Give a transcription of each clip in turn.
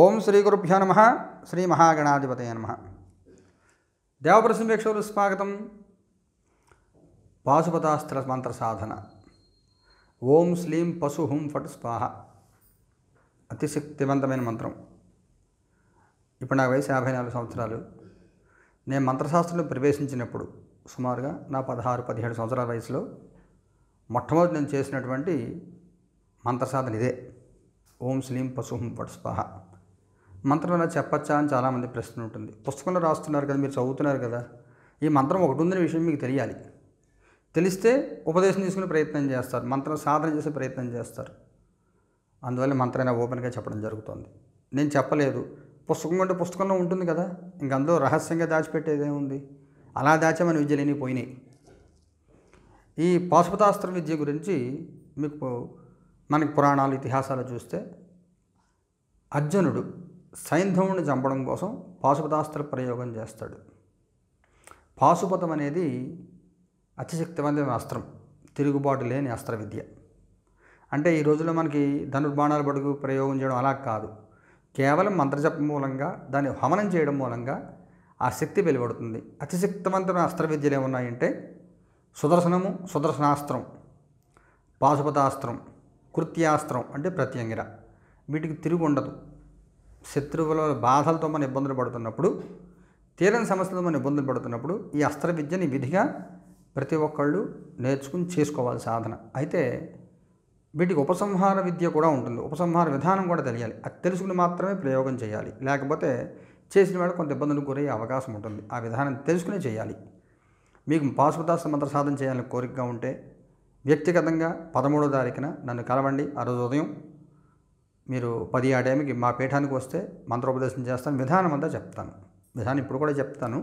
ఓం శ్రీ గురుభ్యో నమ శ్రీ మహాగణాధిపతయ నమ దేవప్రసంవేక్షలు స్వాగతం పాశుపతాస్త్ర మంత్ర సాధన ఓం శ్లీం పశు హుం ఫట్ స్వాహ అతిశక్తివంతమైన మంత్రం ఇప్పుడు నా వయసు యాభై నాలుగు సంవత్సరాలు నేను మంత్రశాస్త్రంలో ప్రవేశించినప్పుడు సుమారుగా నా పదహారు పదిహేడు సంవత్సరాల వయసులో మొట్టమొదటి నేను చేసినటువంటి మంత్రసాధన ఇదే ఓం శ్లీం పశుహం ఫట్ స్వాహ మంత్రం ఎలా చెప్పచ్చా అని చాలామంది ప్రశ్న ఉంటుంది పుస్తకంలో రాస్తున్నారు కదా మీరు చదువుతున్నారు కదా ఈ మంత్రం ఒకటి ఉందనే విషయం మీకు తెలియాలి తెలిస్తే ఉపదేశం తీసుకునే ప్రయత్నం చేస్తారు మంత్రం సాధన చేసే ప్రయత్నం చేస్తారు అందువల్ల మంత్రమైన ఓపెన్గా చెప్పడం జరుగుతుంది నేను చెప్పలేదు పుస్తకం అంటే పుస్తకంలో ఉంటుంది కదా ఇంక అందులో రహస్యంగా దాచిపెట్టేదే ఉంది అలా విద్య విద్యలేని పోయినాయి ఈ పాశుపతాస్త్ర విద్య గురించి మీకు మనకి పురాణాలు ఇతిహాసాలు చూస్తే అర్జునుడు సైంధవుని చంపడం కోసం పాశుపతాస్త్ర ప్రయోగం చేస్తాడు పాశుపతం అనేది అతిశక్తివంతమైన అస్త్రం తిరుగుబాటు లేని అస్త్ర విద్య అంటే ఈ రోజుల్లో మనకి ధనుర్బాణాలు బడుగు ప్రయోగం చేయడం అలా కాదు కేవలం మంత్రజపం మూలంగా దాన్ని హమనం చేయడం మూలంగా ఆ శక్తి వెలువడుతుంది అతిశక్తివంతమైన అస్త్ర విద్యలు ఏమున్నాయంటే సుదర్శనము సుదర్శనాస్త్రం పాశుపతాస్త్రం కృత్యాస్త్రం అంటే ప్రత్యంగిర వీటికి తిరుగు ఉండదు శత్రువుల బాధలతో మనం ఇబ్బందులు పడుతున్నప్పుడు తీరని సమస్యలతో మనం ఇబ్బందులు పడుతున్నప్పుడు ఈ అస్త్ర విద్యని విధిగా ప్రతి ఒక్కళ్ళు నేర్చుకుని చేసుకోవాలి సాధన అయితే వీటికి ఉపసంహార విద్య కూడా ఉంటుంది ఉపసంహార విధానం కూడా తెలియాలి అది తెలుసుకుని మాత్రమే ప్రయోగం చేయాలి లేకపోతే చేసిన వాళ్ళు కొంత ఇబ్బందులకు గురయ్యే అవకాశం ఉంటుంది ఆ విధానం తెలుసుకునే చేయాలి మీకు పాశుపదాస మంత్ర సాధన చేయాలని కోరికగా ఉంటే వ్యక్తిగతంగా పదమూడో తారీఖున నన్ను కలవండి ఆ రోజు ఉదయం మీరు పది ఆ టైంకి మా పీఠానికి వస్తే మంత్రోపదేశం చేస్తాను విధానం అంతా చెప్తాను విధానం ఇప్పుడు కూడా చెప్తాను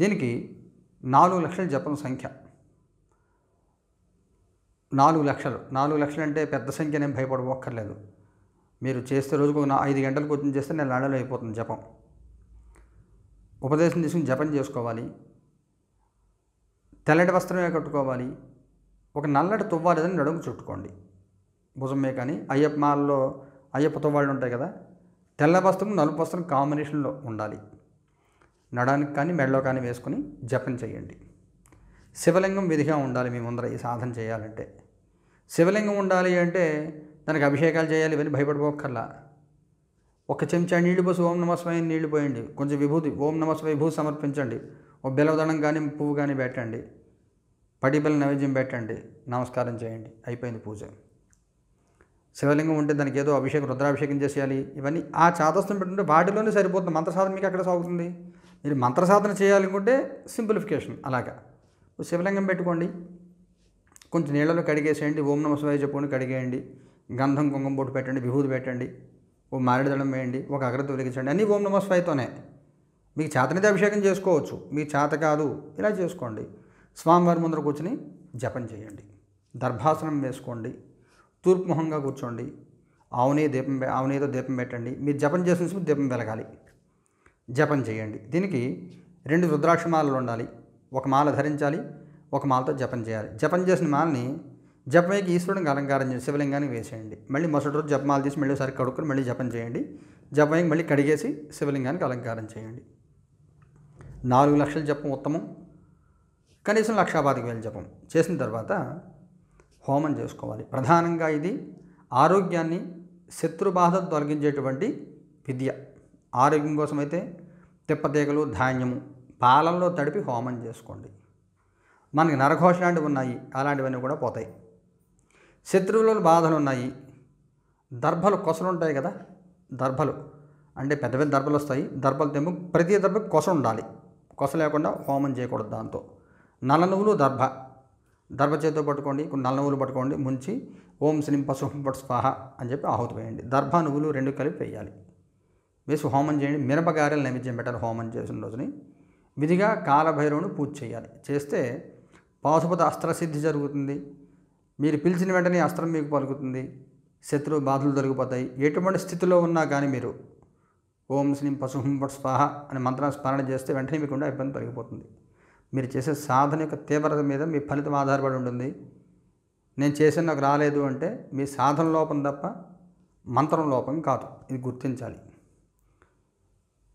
దీనికి నాలుగు లక్షల జపం సంఖ్య నాలుగు లక్షలు నాలుగు లక్షలు అంటే పెద్ద సంఖ్య నేను భయపడబోక్కర్లేదు మీరు చేస్తే రోజుకు నా ఐదు గంటలు కూర్చొని చేస్తే నేను నెలలో అయిపోతుంది జపం ఉపదేశం తీసుకుని జపం చేసుకోవాలి తెల్లటి వస్త్రమే కట్టుకోవాలి ఒక నల్లటి తువ్వాలేదని నడుము చుట్టుకోండి భుజమే కానీ అయ్యప్ప మాలలో అయ్యప్పతో వాళ్ళు ఉంటాయి కదా తెల్ల వస్త్రం నలుపు వస్త్రం కాంబినేషన్లో ఉండాలి నడానికి కానీ మెడలో కానీ వేసుకొని జపం చేయండి శివలింగం విధిగా ఉండాలి మీ ముందర ఈ సాధన చేయాలంటే శివలింగం ఉండాలి అంటే దానికి అభిషేకాలు చేయాలి ఇవన్నీ భయపడిపోకర్లా ఒక చెంచా నీళ్లు పోసి ఓం నమస్వామి నీళ్లు పోయండి కొంచెం విభూతి ఓం నమస్వామి విభూతి సమర్పించండి ఓ బెలవదనం కానీ పువ్వు కానీ పెట్టండి పడిబల నైవేద్యం పెట్టండి నమస్కారం చేయండి అయిపోయింది పూజ శివలింగం ఉంటే దానికి ఏదో అభిషేకం రుద్రాభిషేకం చేసేయాలి ఇవన్నీ ఆ చాదస్తం పెట్టుకుంటే వాటిలోనే సరిపోతుంది మంత్రసాధన మీకు అక్కడ సాగుతుంది మీరు మంత్రసాధన చేయాలనుకుంటే సింప్లిఫికేషన్ అలాగా శివలింగం పెట్టుకోండి కొంచెం నీళ్ళలో కడిగేసేయండి ఓం నమ శివాయ చెప్పుకొని కడిగేయండి గంధం కుంకుమ బొట్టు పెట్టండి విభూతి పెట్టండి ఓ మారేడుదళం వేయండి ఒక అగ్రత వెలిగించండి అన్నీ ఓం నమ శివాయతోనే మీకు చేతనైతే అభిషేకం చేసుకోవచ్చు మీ చేత కాదు ఇలా చేసుకోండి స్వామివారి ముందర కూర్చుని జపం చేయండి దర్భాసనం వేసుకోండి తూర్పుముఖంగా కూర్చోండి ఆవునే దీపం ఆవునేదో దీపం పెట్టండి మీరు జపం చేసిన దీపం వెలగాలి జపం చేయండి దీనికి రెండు రుద్రాక్ష మాలలు ఉండాలి ఒక మాల ధరించాలి ఒక మాలతో జపం చేయాలి జపం చేసిన మాలని జపమేకి ఈశ్వరుడికి అలంకారం చేసి శివలింగానికి వేసేయండి మళ్ళీ మొసటి రోజు జపమాల తీసి మళ్ళీ ఒకసారి కడుక్కుని మళ్ళీ జపం చేయండి జపమేకి మళ్ళీ కడిగేసి శివలింగానికి అలంకారం చేయండి నాలుగు లక్షల జపం ఉత్తమం కనీసం లక్షాపాతికి వేలు జపం చేసిన తర్వాత హోమం చేసుకోవాలి ప్రధానంగా ఇది ఆరోగ్యాన్ని శత్రుబాధ తొలగించేటువంటి విద్య ఆరోగ్యం కోసం అయితే తిప్పతీగలు ధాన్యము పాలల్లో తడిపి హోమం చేసుకోండి మనకి నరఘోష లాంటివి ఉన్నాయి అలాంటివన్నీ కూడా పోతాయి శత్రువులలో బాధలు ఉన్నాయి దర్భలు కొసలు ఉంటాయి కదా దర్భలు అంటే పెద్ద పెద్ద దర్భలు వస్తాయి దర్భలు తెమ్ము ప్రతి దర్భకు కొస ఉండాలి కొస లేకుండా హోమం చేయకూడదు దాంతో నల నువ్వులు దర్భ దర్భచేతితో పట్టుకోండి కొన్ని నల్ల నువ్వులు పట్టుకోండి ముంచి ఓం శ్రీం పశుహం స్వాహ అని చెప్పి ఆహుతి వేయండి దర్భ నువ్వులు రెండు కలిపి వేయాలి వేసి హోమం చేయండి మిరపగారెలు నైవేద్యం పెట్టాలి హోమం చేసిన రోజుని విధిగా కాలభైరవుని పూజ చేయాలి చేస్తే పాశుపత అస్త్రసిద్ధి జరుగుతుంది మీరు పిలిచిన వెంటనే అస్త్రం మీకు పలుకుతుంది శత్రు బాధలు తొలగిపోతాయి ఎటువంటి స్థితిలో ఉన్నా కానీ మీరు ఓం శ్రీం పశుహం పట్ స్వాహ అనే మంత్రాన్ని స్మరణ చేస్తే వెంటనే మీకుండా ఇబ్బంది తొలగిపోతుంది మీరు చేసే సాధన యొక్క తీవ్రత మీద మీ ఫలితం ఆధారపడి ఉంటుంది నేను చేసిన నాకు రాలేదు అంటే మీ సాధన లోపం తప్ప మంత్రం లోపం కాదు ఇది గుర్తించాలి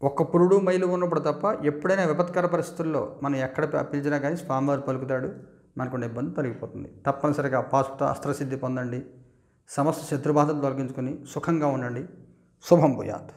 ఒక్క పురుడు మైలు ఉన్నప్పుడు తప్ప ఎప్పుడైనా విపత్కర పరిస్థితుల్లో మనం ఎక్కడ పిలిచినా కానీ స్వామివారు పలుకుతాడు మనకున్న ఇబ్బంది తొలగిపోతుంది తప్పనిసరిగా పాస్త అస్త్రసిద్ధి పొందండి సమస్త శత్రుబాధలు తొలగించుకొని సుఖంగా ఉండండి శుభం భూయాత్